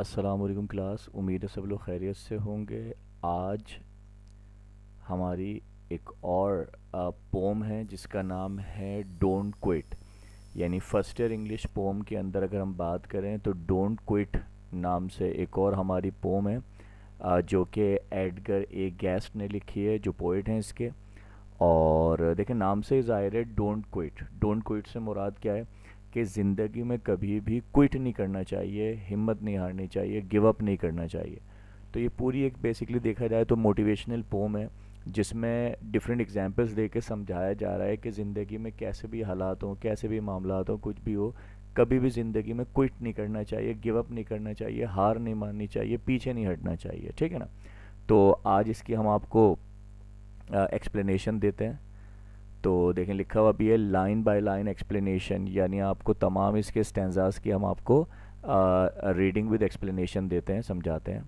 अस्सलाम क्लास उम्मीद है सब लोग खैरियत से होंगे आज हमारी एक और पोम है जिसका नाम है डोंट क्विट यानी फ़र्स्ट ईयर इंग्लिश पोम के अंदर अगर हम बात करें तो डोंट क्विट नाम से एक और हमारी पोम है जो कि एडगर ए गेस्ट ने लिखी है जो पोइट हैं इसके और देखें नाम से ज़ाहिर है डोंट क्विट डोंट क्विट से मुराद क्या है कि ज़िंदगी में कभी भी क्विट नहीं करना चाहिए हिम्मत नहीं हारनी चाहिए गिव अप नहीं करना चाहिए तो ये पूरी एक बेसिकली देखा जाए तो मोटिवेशनल पोम है जिसमें डिफरेंट एग्जांपल्स दे के समझाया जा रहा है कि ज़िंदगी में कैसे भी हालात हों कैसे भी मामला हों कुछ भी हो कभी भी ज़िंदगी में क्विट नहीं करना चाहिए गिव अप नहीं करना चाहिए हार नहीं माननी चाहिए पीछे नहीं हटना चाहिए ठीक है ना तो आज इसकी हम आपको एक्सप्लेनेशन देते हैं तो देखें लिखा हुआ भी है लाइन बाय लाइन एक्सप्लेनेशन यानी आपको तमाम इसके स्टेंजास की हम आपको रीडिंग विद एक्सप्लेनेशन देते हैं समझाते हैं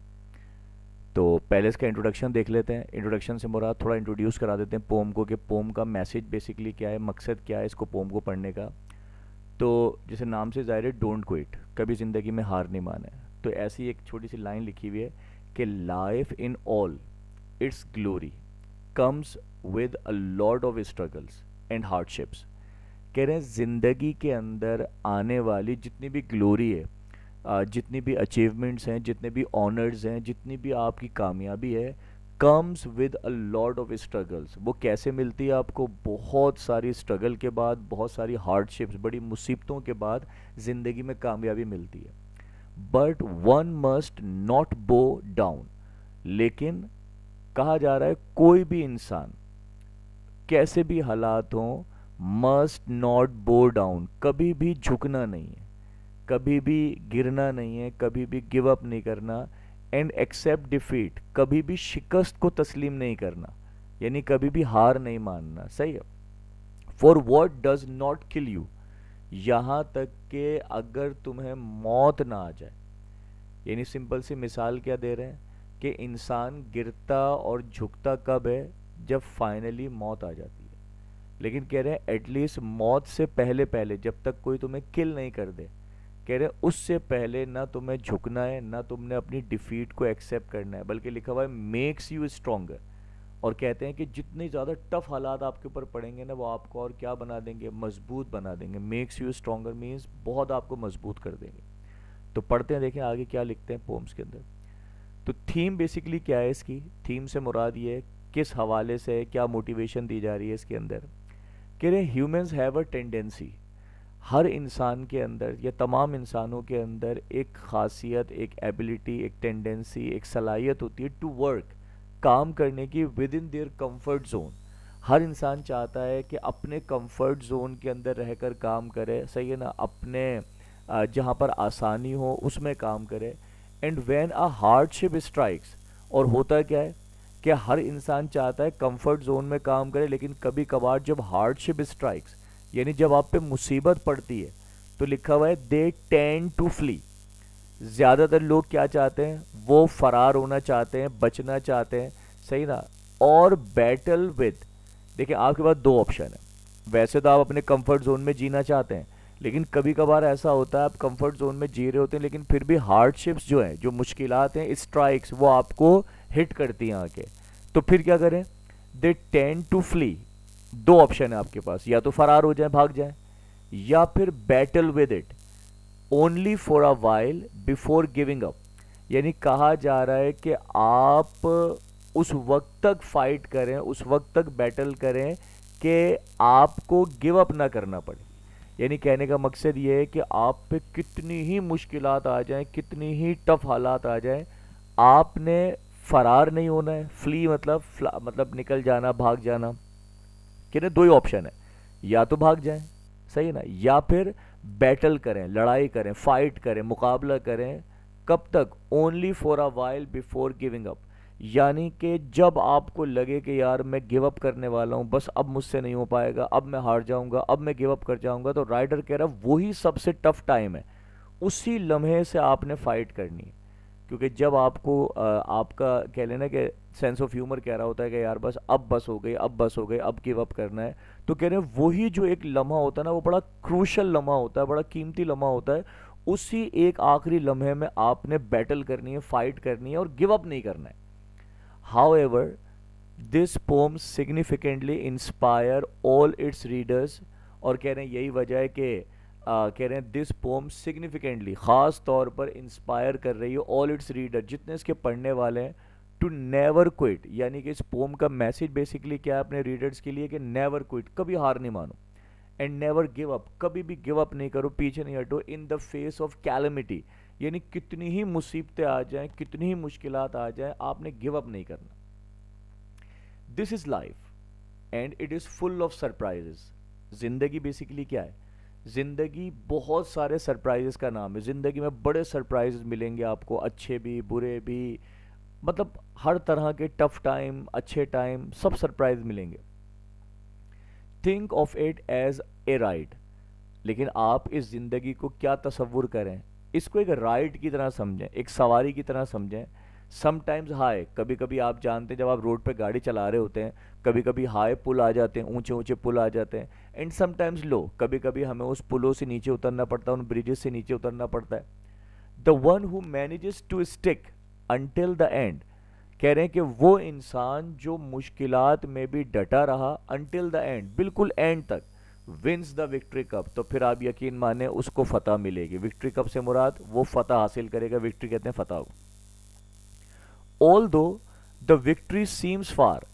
तो पहले इसका इंट्रोडक्शन देख लेते हैं इंट्रोडक्शन से मुराद थोड़ा इंट्रोड्यूस करा देते हैं पोम को कि पोम का मैसेज बेसिकली क्या है मकसद क्या है इसको पोम को पढ़ने का तो जैसे नाम से ज़ाहिर है डोंट क्विट कभी ज़िंदगी में हार नहीं माने तो ऐसी एक छोटी सी लाइन लिखी हुई है कि life in all its glory comes with a lot of struggles and hardships कह रहे हैं ज़िंदगी के अंदर आने वाली जितनी भी ग्लोरी है जितनी भी अचीवमेंट्स हैं जितने भी ऑनर्स हैं जितनी भी आपकी कामयाबी है comes with a lot of struggles वो कैसे मिलती है आपको बहुत सारी स्ट्रगल के बाद बहुत सारी हार्डशिप्स बड़ी मुसीबतों के बाद ज़िंदगी में कामयाबी मिलती है but one must not bow down लेकिन कहा जा रहा है कोई भी इंसान कैसे भी हालात हों मस्ट नॉट बो डाउन कभी भी झुकना नहीं है कभी भी गिरना नहीं है कभी भी गिव अप नहीं करना एंड एक्सेप्ट डिफीट कभी भी शिकस्त को तस्लीम नहीं करना यानी कभी भी हार नहीं मानना सही है for what does not kill you यहाँ तक कि अगर तुम्हें मौत ना आ जाए यानी सिंपल सी मिसाल क्या दे रहे हैं कि इंसान गिरता और झुकता कब है जब फाइनली मौत आ जाती है लेकिन कह रहे हैं एटलीस्ट मौत से पहले पहले जब तक कोई तुम्हें किल नहीं कर दे कह रहे हैं उससे पहले ना तुम्हें झुकना है ना तुमने अपनी डिफीट को एक्सेप्ट करना है बल्कि लिखा हुआ है मेक्स यू स्ट्रोंगर और कहते हैं कि जितने ज़्यादा टफ हालात आपके ऊपर पड़ेंगे ना वो आपको और क्या बना देंगे मजबूत बना देंगे मेक्स यू स्ट्रोंगर मीन्स बहुत आपको मजबूत कर देंगे तो पढ़ते हैं देखें आगे क्या लिखते हैं पोम्स के अंदर तो थीम बेसिकली क्या है इसकी थीम से मुराद ये है किस हवाले से क्या मोटिवेशन दी जा रही है इसके अंदर कह रहे ह्यूमंस हैव अ टेंडेंसी हर इंसान के अंदर या तमाम इंसानों के अंदर एक खासियत एक एबिलिटी एक टेंडेंसी एक सलाहियत होती है टू वर्क काम करने की within their comfort zone हर इंसान चाहता है कि अपने कम्फ़र्ट जोन के अंदर रहकर काम करे सही है ना अपने जहाँ पर आसानी हो उसमें काम करे and when a hardship strikes और होता क्या है कि हर इंसान चाहता है कंफर्ट जोन में काम करे लेकिन कभी कभार जब हार्डशिप स्ट्राइक्स यानी जब आप पे मुसीबत पड़ती है तो लिखा हुआ है दे टेन टू फ्ली ज़्यादातर लोग क्या चाहते हैं वो फरार होना चाहते हैं बचना चाहते हैं सही ना और बैटल विद देखिए आपके पास दो ऑप्शन है वैसे तो आप अपने कंफर्ट जोन में जीना चाहते हैं लेकिन कभी कभार ऐसा होता है आप कंफर्ट जोन में जी रहे होते हैं लेकिन फिर भी हार्डशिप्स जो हैं जो मुश्किलात हैं स्ट्राइक्स वो आपको हिट करती हैं आके तो फिर क्या करें दे टेन टू फ्ली दो ऑप्शन है आपके पास या तो फरार हो जाए भाग जाए या फिर battle with it only for a while before giving up यानी कहा जा रहा है कि आप उस वक्त तक फाइट करें उस वक्त तक बैटल करें कि आपको गिव अप ना करना पड़े यानी कहने का मकसद ये है कि आप पे कितनी ही मुश्किलात आ जाएं कितनी ही टफ हालात आ जाएं आपने फरार नहीं होना है फ्ली मतलब मतलब निकल जाना भाग जाना कहते दो ही ऑप्शन है या तो भाग जाए सही है ना या फिर बैटल करें लड़ाई करें फाइट करें मुकाबला करें कब तक only for a while before giving up यानी कि जब आपको लगे कि यार मैं गिव अप करने वाला हूँ बस अब मुझसे नहीं हो पाएगा अब मैं हार जाऊँगा अब मैं गिव अप कर जाऊँगा तो राइडर कह रहा वही सबसे टफ टाइम है उसी लम्हे से आपने फाइट करनी है क्योंकि जब आपको आपका कह लेना कि सेंस ऑफ ह्यूमर कह रहा होता है कि यार बस अब बस हो गई अब बस हो गई अब गिव अप करना है तो कह रहे हैं वही जो एक लम्हा होता है ना वो बड़ा क्रूशल लम्हा होता है बड़ा कीमती लम्हा होता है उसी एक आखिरी लम्हे में आपने बैटल करनी है फाइट करनी है और गिव अप नहीं करना है however this poem significantly inspire all its readers और कह रहे हैं यही वजह है कि कह रहे हैं दिस पोम सिग्निफिकेंटली ख़ास तौर पर इंस्पायर कर रही है ऑल इट्स रीडर जितने इसके पढ़ने वाले हैं टू नेवर क्विट यानी कि इस पोम का मैसेज बेसिकली क्या है अपने रीडर्स के लिए कि नेवर क्विट कभी हार नहीं मानो एंड नेवर गिव अप कभी भी गिव अप नहीं करो पीछे नहीं हटो in the face of calamity यानी कितनी ही मुसीबतें आ जाएं कितनी ही मुश्किल आ जाएं आपने गिव अप नहीं करना this is life and it is full of surprises ज़िंदगी बेसिकली क्या है ज़िंदगी बहुत सारे सरप्राइज़ का नाम है ज़िंदगी में बड़े सरप्राइज मिलेंगे आपको अच्छे भी बुरे भी मतलब हर तरह के टफ टाइम अच्छे टाइम सब सरप्राइज मिलेंगे think of it as a ride लेकिन आप इस ज़िंदगी को क्या तस्वुर करें इसको एक राइड की तरह समझें एक सवारी की तरह समझें समटाइम्स हाई कभी कभी आप जानते हैं जब आप रोड पे गाड़ी चला रहे होते हैं कभी कभी हाई पुल आ जाते हैं ऊंचे ऊंचे पुल आ जाते हैं एंड समटाइम्स लो कभी कभी हमें उस पुलों से नीचे उतरना पड़ता है उन ब्रिजेस से नीचे उतरना पड़ता है the one who manages to stick until the end कह रहे हैं कि वो इंसान जो मुश्किल में भी डटा रहा अनटिल द एंड बिल्कुल एंड तक विंस द विक्ट्री कप तो फिर आप यकीन माने उसको फतह मिलेगी विक्ट्री कप से मुराद वो फतह हासिल करेगा विक्ट्री कहते हैं फतह ऑल दो द विक्ट्री सीम्स फार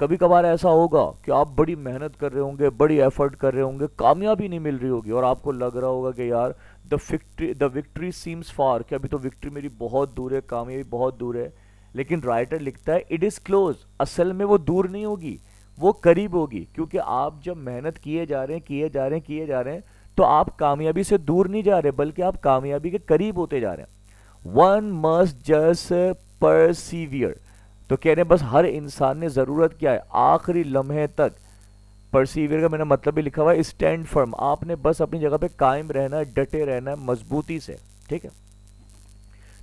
कभी कभार ऐसा होगा कि आप बड़ी मेहनत कर रहे होंगे बड़ी एफर्ट कर रहे होंगे कामयाबी नहीं मिल रही होगी और आपको लग रहा होगा कि यार the victory the victory seems far कि अभी तो विक्ट्री मेरी बहुत दूर है कामयाबी बहुत दूर है लेकिन राइटर लिखता है इट इज़ क्लोज असल में वो दूर नहीं होगी वो करीब होगी क्योंकि आप जब मेहनत किए जा रहे हैं किए जा रहे हैं किए जा रहे हैं तो आप कामयाबी से दूर नहीं जा रहे बल्कि आप कामयाबी के करीब होते जा रहे हैं वन मस्ट जस्ट परसीवियर तो कह रहे हैं बस हर इंसान ने ज़रूरत क्या है आखिरी लम्हे तक परसीवियर का मैंने मतलब भी लिखा हुआ है स्टैंड फर्म आपने बस अपनी जगह पे कायम रहना है डटे रहना है मजबूती से ठीक है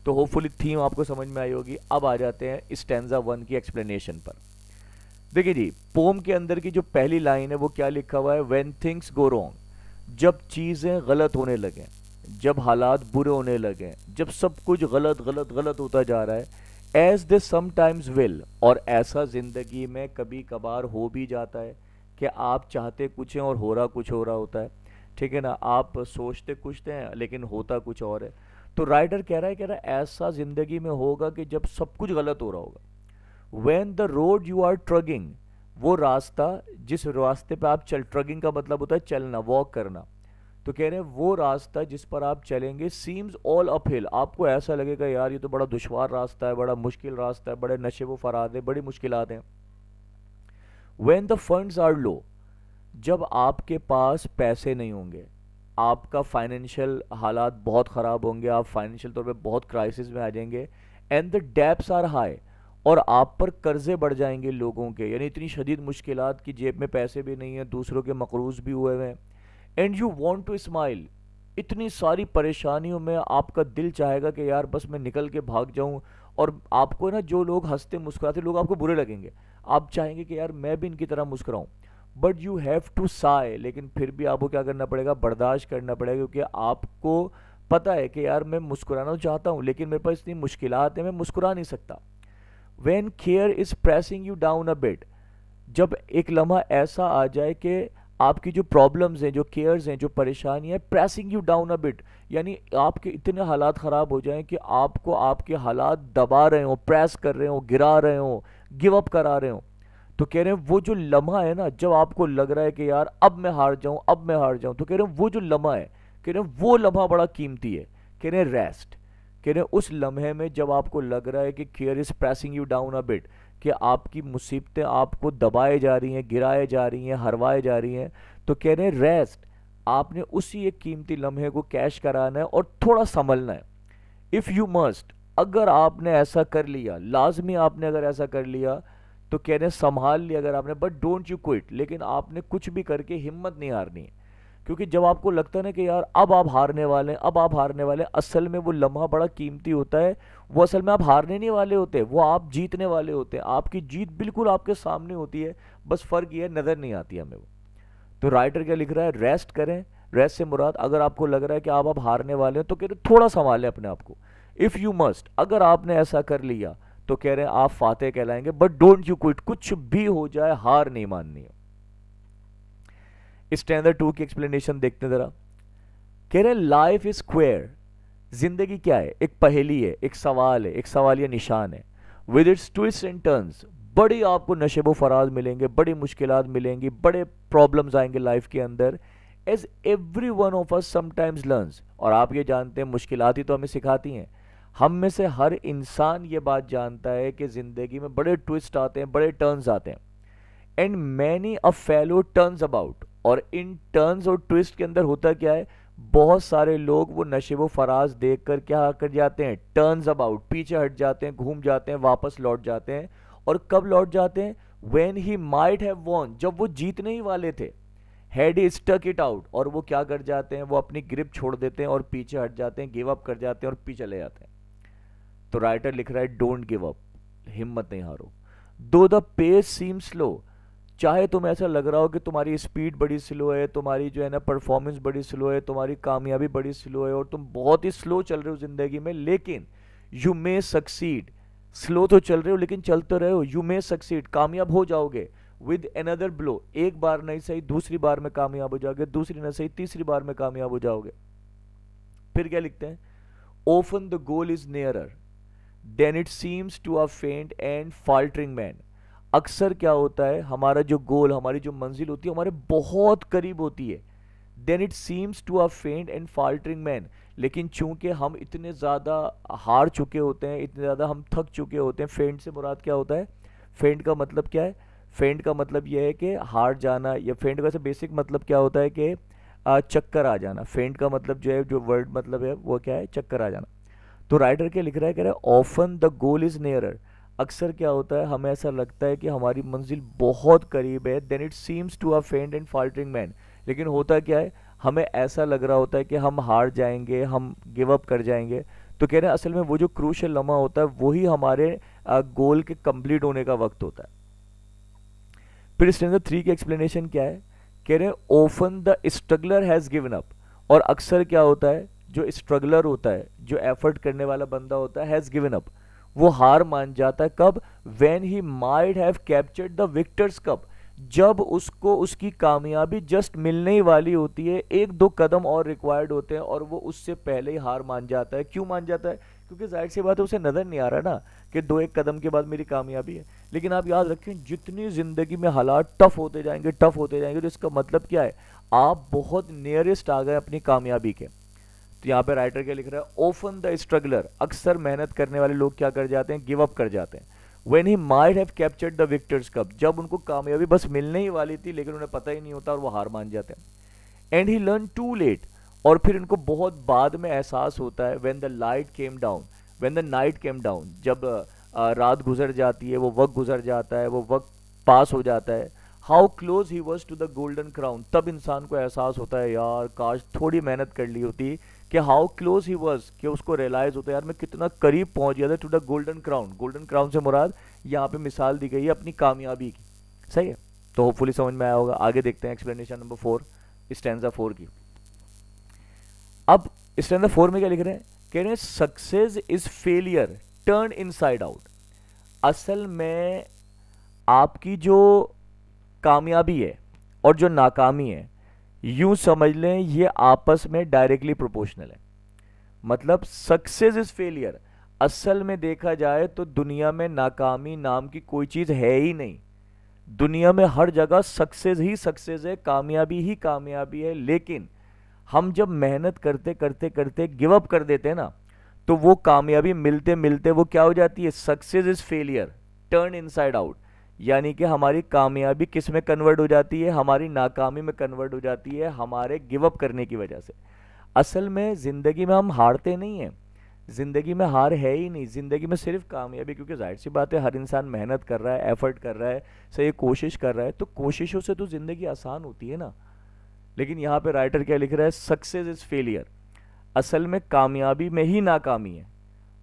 तो होपफुली थीम आपको समझ में आई होगी अब आ जाते हैं स्टैंडा वन की एक्सप्लेनेशन पर देखिए जी पोम के अंदर की जो पहली लाइन है वो क्या लिखा हुआ है वेन थिंग्स गो रोंग जब चीज़ें गलत होने लगें जब हालात बुरे होने लगे जब सब कुछ गलत गलत गलत होता जा रहा है एज दे समाइम्स विल और ऐसा ज़िंदगी में कभी कभार हो भी जाता है कि आप चाहते कुछ हैं और हो रहा कुछ हो रहा होता है ठीक है ना आप सोचते कुछ हैं लेकिन होता कुछ और है तो राइडर कह रहा है कह रहा है ऐसा ज़िंदगी में होगा कि जब सब कुछ गलत हो रहा होगा when the road you are trudging वो रास्ता जिस रास्ते पे आप चल ट्रगिंग का मतलब होता है चलना वॉक करना तो कह रहे हैं वो रास्ता जिस पर आप चलेंगे सीम्स ऑल अपहिल आपको ऐसा लगेगा यार ये तो बड़ा दुशवार रास्ता है बड़ा मुश्किल रास्ता है बड़े नशे व फरादे बड़ी मुश्किल हैं when the fund are low जब आपके पास पैसे नहीं होंगे आपका फाइनेंशियल हालात बहुत ख़राब होंगे आप फाइनेंशियल तौर पे बहुत क्राइसिस में आ जाएंगे and the debts are high और आप पर कर्ज़े बढ़ जाएंगे लोगों के यानी इतनी शदीद मुश्किल कि जेब में पैसे भी नहीं है दूसरों के मकरूज भी हुए हुए हैं and you want to smile इतनी सारी परेशानियों में आपका दिल चाहेगा कि यार बस मैं निकल के भाग जाऊँ और आपको ना जो लोग हंसते मुस्कुराते लोग आपको बुरे लगेंगे आप चाहेंगे कि यार मैं भी इनकी तरह मुस्कराऊँ but you have to sigh लेकिन फिर भी आपको क्या करना पड़ेगा बर्दाश्त करना पड़ेगा क्योंकि आपको पता है कि यार मैं मुस्कुराना चाहता हूँ लेकिन मेरे पास इतनी मुश्किल है मैं मुस्कुरा नहीं सकता when care is pressing you down a bit जब एक लम्हा ऐसा आ जाए कि आपकी जो प्रॉब्लम्स हैं जो केयर्स हैं जो परेशानियाँ pressing you down a bit यानी आपके इतने हालात ख़राब हो जाएं कि आपको आपके हालात दबा रहे हो प्रेस कर रहे हो गिरा रहे हो गिव अप करा रहे हो तो कह रहे हैं वो जो लम्हा है ना जब आपको लग रहा है कि यार अब मैं हार जाऊं अब मैं हार जाऊं तो कह रहे हैं वो जो लम्हा है कह रहे हैं वो लम्हा बड़ा कीमती है कह रहे हैं रेस्ट कह रहे हैं उस लम्हे में जब आपको लग रहा है कि care is pressing you down a bit कि आपकी मुसीबतें आपको दबाए जा रही हैं गिराए जा रही हैं हरवाए जा रही हैं तो कह रहे हैं रेस्ट आपने उसी एक कीमती लम्हे को कैश कराना है और थोड़ा संभलना है इफ़ यू मस्ट अगर आपने ऐसा कर लिया लाजमी आपने अगर ऐसा कर लिया तो कह रहे हैं संभाल लिया अगर आपने बट डोंट यू क्विट लेकिन आपने कुछ भी करके हिम्मत नहीं हारनी है क्योंकि जब आपको लगता है ना कि यार अब आप हारने वाले हैं अब आप हारने वाले हैं असल में वो लम्हा बड़ा कीमती होता है वो असल में आप हारने नहीं वाले होते वो आप जीतने वाले होते हैं आपकी जीत बिल्कुल आपके सामने होती है बस फ़र्क ये है नज़र नहीं आती हमें वो तो राइटर क्या लिख रहा है रेस्ट करें रेस्ट से मुराद अगर आपको लग रहा है कि आप अब हारने वाले हैं तो कह रहे थोड़ा संभालें अपने आप को इफ़ यू मस्ट अगर आपने ऐसा कर लिया तो कह रहे हैं आप फाते कहलाएंगे बट डोंट यू क्विट कुछ भी हो जाए हार नहीं माननी है स्टैंडर्ड टू की एक्सप्लेनेशन देखते ज़रा कह रहे लाइफ इज क्वेयर जिंदगी क्या है एक पहेली है एक सवाल है एक सवाल या निशान है with its twist and turns बड़ी आपको नशेब व फराज मिलेंगे बड़ी मुश्किल मिलेंगी बड़े प्रॉब्लम्स आएंगे लाइफ के अंदर as every one of us sometimes learn और आप ये जानते हैं मुश्किल ही तो हमें सिखाती हैं हम में से हर इंसान ये बात जानता है कि ज़िंदगी में बड़े ट्विस्ट आते हैं बड़े टर्न्स आते हैं and many a fellow turns about और इन टर्न्स और ट्विस्ट के अंदर होता क्या है बहुत सारे लोग वो नशे व फराज देख कर क्या कर जाते हैं टर्न अबाउट पीछे हट जाते हैं घूम जाते हैं वापस लौट जाते हैं और कब लौट जाते हैं when he might have won जब वो जीतने ही वाले थे head is tuck it out और वो क्या कर जाते हैं वो अपनी ग्रिप छोड़ देते हैं और पीछे हट जाते हैं गिव अप कर जाते हैं और पीछे चले जाते हैं तो राइटर लिख रहा है डोंट गिव अप हिम्मत नहीं हारो दो द पेस सीम स्लो चाहे तुम्हें ऐसा लग रहा हो कि तुम्हारी स्पीड बड़ी स्लो है तुम्हारी जो है ना परफॉर्मेंस बड़ी स्लो है तुम्हारी कामयाबी बड़ी स्लो है और तुम बहुत ही स्लो चल रहे हो ज़िंदगी में लेकिन यू मे सक्सीड स्लो तो चल रहे हो लेकिन चलते रहे हो यू मे सक्सीड कामयाब हो जाओगे विद एनदर ब्लो एक बार नहीं सही दूसरी बार में कामयाब हो जाओगे दूसरी नहीं सही तीसरी बार में कामयाब हो जाओगे फिर क्या लिखते हैं often the goal is nearer than it seems to a faint and फाल्टरिंग man अक्सर क्या होता है हमारा जो गोल हमारी जो मंजिल होती है हमारे बहुत करीब होती है than it seems to a faint and फाल्टरिंग man लेकिन चूंकि हम इतने ज़्यादा हार चुके होते हैं इतने ज़्यादा हम थक चुके होते हैं फेंट से मुराद क्या होता है फेंट का मतलब क्या है फेंट का मतलब यह है कि हार जाना या फेंट का बेसिक मतलब क्या होता है कि चक्कर आ जाना फेंट का मतलब जो है जो वर्ड मतलब है वो क्या है चक्कर आ जाना तो राइटर क्या लिख रहा है कह रहा है often the goal is nearer अक्सर क्या होता है हमें ऐसा लगता है कि हमारी मंजिल बहुत करीब है than it seems to a faint and फाल्टरिंग man लेकिन होता क्या है हमें ऐसा लग रहा होता है कि हम हार जाएंगे हम गिव अप कर जाएंगे तो कह रहे हैं असल में वो जो क्रूशल लम्हा होता है वही हमारे गोल के कंप्लीट होने का वक्त होता है फिर स्टैंडर थ्री की एक्सप्लेनेशन क्या है कह रहे हैं often the struggler has given up और अक्सर क्या होता है जो स्ट्रगलर होता है जो एफर्ट करने वाला बंदा होता है हैज़ गिवन अप वो हार मान जाता है कब when he might have captured the victor's cup जब उसको उसकी कामयाबी जस्ट मिलने ही वाली होती है एक दो कदम और रिक्वायर्ड होते हैं और वो उससे पहले ही हार मान जाता है क्यों मान जाता है क्योंकि जाहिर सी बात है उसे नज़र नहीं आ रहा ना कि दो एक कदम के बाद मेरी कामयाबी है लेकिन आप याद रखें जितनी ज़िंदगी में हालात टफ होते जाएंगे टफ होते जाएंगे तो इसका मतलब क्या है आप बहुत नियरेस्ट आ गए अपनी कामयाबी के तो यहाँ पे राइटर क्या लिख रहा है ओफन द स्ट्रगलर अक्सर मेहनत करने वाले लोग क्या कर जाते हैं गिव अप कर जाते हैं when he might have captured the victor's cup जब उनको कामयाबी बस मिलने ही वाली थी लेकिन उन्हें पता ही नहीं होता और वो हार मान जाते हैं and he learn too late और फिर उनको बहुत बाद में एहसास होता है when the light came down when the night came down जब रात गुजर जाती है वो वक्त गुजर जाता है वो वक्त पास हो जाता है how close he was to the golden crown तब इंसान को एहसास होता है यार काश थोड़ी मेहनत कर ली होती कि हाउ क्लोज ही वॉज कि उसको रियलाइज होता है यार मैं कितना करीब पहुंच गया था to the golden crown golden crown से मुराद यहाँ पे मिसाल दी गई है अपनी कामयाबी की सही है तो होपफुली समझ में आया होगा आगे देखते हैं explanation number four stanza four की अब स्टैंडा फोर में क्या लिख रहे हैं कह रहे हैं success is failure turn inside out असल में आपकी जो कामयाबी है और जो नाकामी है यूं समझ लें ये आपस में डायरेक्टली प्रोपोर्शनल है मतलब सक्सेस इज फेलियर असल में देखा जाए तो दुनिया में नाकामी नाम की कोई चीज़ है ही नहीं दुनिया में हर जगह सक्सेस ही सक्सेस है कामयाबी ही कामयाबी है लेकिन हम जब मेहनत करते करते करते गिव अप कर देते हैं ना तो वो कामयाबी मिलते मिलते वो क्या हो जाती है success is failure turn inside out यानी कि हमारी कामयाबी किस में कन्वर्ट हो जाती है हमारी नाकामी में कन्वर्ट हो जाती है हमारे गिवअप करने की वजह से असल में ज़िंदगी में हम हारते नहीं हैं ज़िंदगी में हार है ही नहीं ज़िंदगी में सिर्फ कामयाबी क्योंकि जाहिर सी बात है हर इंसान मेहनत कर रहा है एफ़र्ट कर रहा है सही कोशिश कर रहा है तो कोशिशों से तो ज़िंदगी आसान होती है ना लेकिन यहाँ पर राइटर क्या लिख रहा है सक्सेस इज़ फेलियर असल में कामयाबी में ही नाकामी है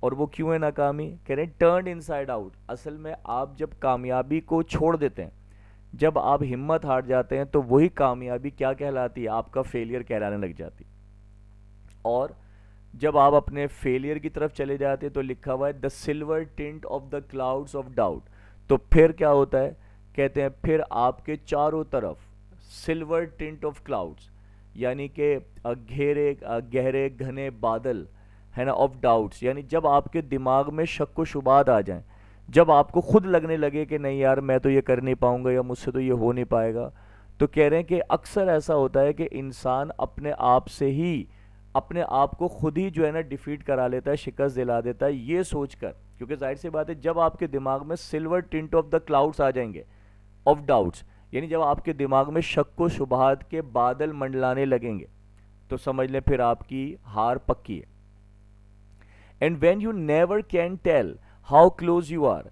और वो क्यों है नाकामी कह रहे हैं टर्न साइड आउट असल में आप जब कामयाबी को छोड़ देते हैं जब आप हिम्मत हार जाते हैं तो वही कामयाबी क्या कहलाती है आपका फेलियर कहलाने लग जाती और जब आप अपने फेलियर की तरफ चले जाते हैं तो लिखा हुआ है the silver tint of the clouds of doubt तो फिर क्या होता है कहते हैं फिर आपके चारों तरफ सिल्वर टिंट ऑफ क्लाउड्स यानी कि घेरे गहरे घने बादल है ना ऑफ डाउट्स यानी जब आपके दिमाग में शक को शुबात आ जाए जब आपको खुद लगने लगे कि नहीं यार मैं तो ये कर नहीं पाऊँगा या मुझसे तो ये हो नहीं पाएगा तो कह रहे हैं कि अक्सर ऐसा होता है कि इंसान अपने आप से ही अपने आप को खुद ही जो है ना डिफ़ीट करा लेता है शिकस्त दिला देता है ये सोच कर क्योंकि जाहिर सी बात है जब आपके दिमाग में silver tint of the clouds आ जाएंगे ऑफ डाउट्स यानी जब आपके दिमाग में शक को शुबहत के बादल मंडलाने लगेंगे तो समझ लें फिर आपकी हार पक्की है and when you never can tell how close you are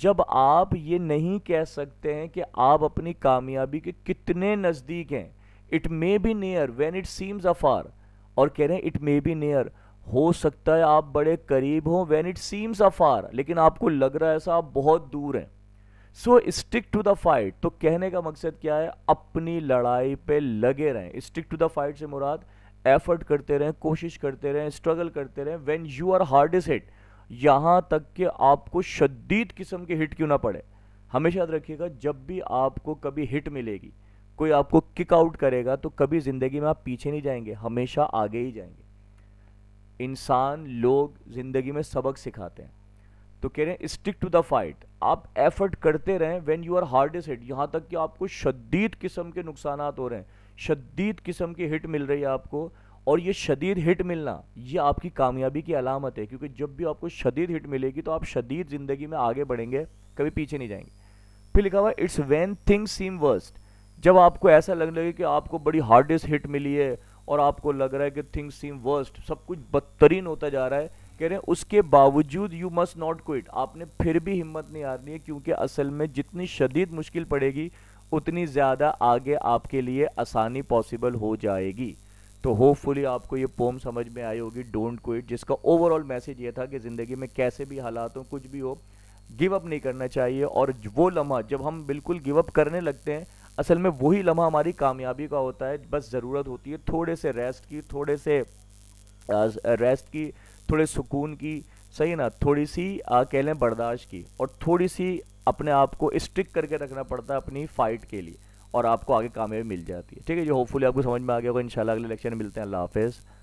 जब आप ये नहीं कह सकते हैं कि आप अपनी कामयाबी के कितने नज़दीक हैं it may be near when it seems afar और कह रहे हैं इट मे बी नियर हो सकता है आप बड़े करीब हो वेन इट सीम्स अफार लेकिन आपको लग रहा है ऐसा आप बहुत दूर हैं so stick to the fight तो कहने का मकसद क्या है अपनी लड़ाई पे लगे रहें स्टिक टू द फाइट से मुराद एफर्ट करते रहें कोशिश करते रहें स्ट्रगल करते रहें when you are is hit यहाँ तक कि आपको शदीद किस्म के हिट क्यों ना पड़े हमेशा याद रखिएगा जब भी आपको कभी हिट मिलेगी कोई आपको किक आउट करेगा तो कभी ज़िंदगी में आप पीछे नहीं जाएंगे हमेशा आगे ही जाएंगे इंसान लोग ज़िंदगी में सबक सिखाते हैं तो कह रहे हैं स्टिक टू द फाइट आप एफर्ट करते रहें when you are hardest hit यहाँ तक कि आपको शदीद किस्म के नुकसान हो रहे हैं शदीद किस्म की हिट मिल रही है आपको और ये शदीद हिट मिलना ये आपकी कामयाबी की अलामत है क्योंकि जब भी आपको शदीद हिट मिलेगी तो आप शदीद ज़िंदगी में आगे बढ़ेंगे कभी पीछे नहीं जाएंगे फिर लिखा हुआ it's when things seem worst जब आपको ऐसा लगने लगे कि आपको बड़ी हार्डेस्ट हिट मिली है और आपको लग रहा है कि थिंग्स सीम वर्स्ट सब कुछ बदतरीन होता जा रहा है कह रहे हैं उसके बावजूद यू मस्ट नॉट क्विट आपने फिर भी हिम्मत नहीं हारनी है क्योंकि असल में जितनी शदीद मुश्किल पड़ेगी उतनी ज़्यादा आगे आपके लिए आसानी पॉसिबल हो जाएगी तो होपफुली आपको ये पोम समझ में आई होगी डोंट क्विट जिसका ओवरऑल मैसेज ये था कि ज़िंदगी में कैसे भी हालात हो कुछ भी हो गिव अप नहीं करना चाहिए और वो लम्हा जब हम बिल्कुल गिव अप करने लगते हैं असल में वही लम्हा हमारी कामयाबी का होता है बस ज़रूरत होती है थोड़े से रेस्ट की थोड़े से रेस्ट की थोड़े सुकून की सही ना थोड़ी सी कह लें बर्दाश्त की और थोड़ी सी अपने आप को स्ट्रिक करके रखना पड़ता है अपनी फाइट के लिए और आपको आगे कामयाबी मिल जाती है ठीक है जो होपफुली आपको समझ में आ गया होगा इंशाल्लाह अगले लेक्चर में मिलते हैं अल्लाह हाफिज़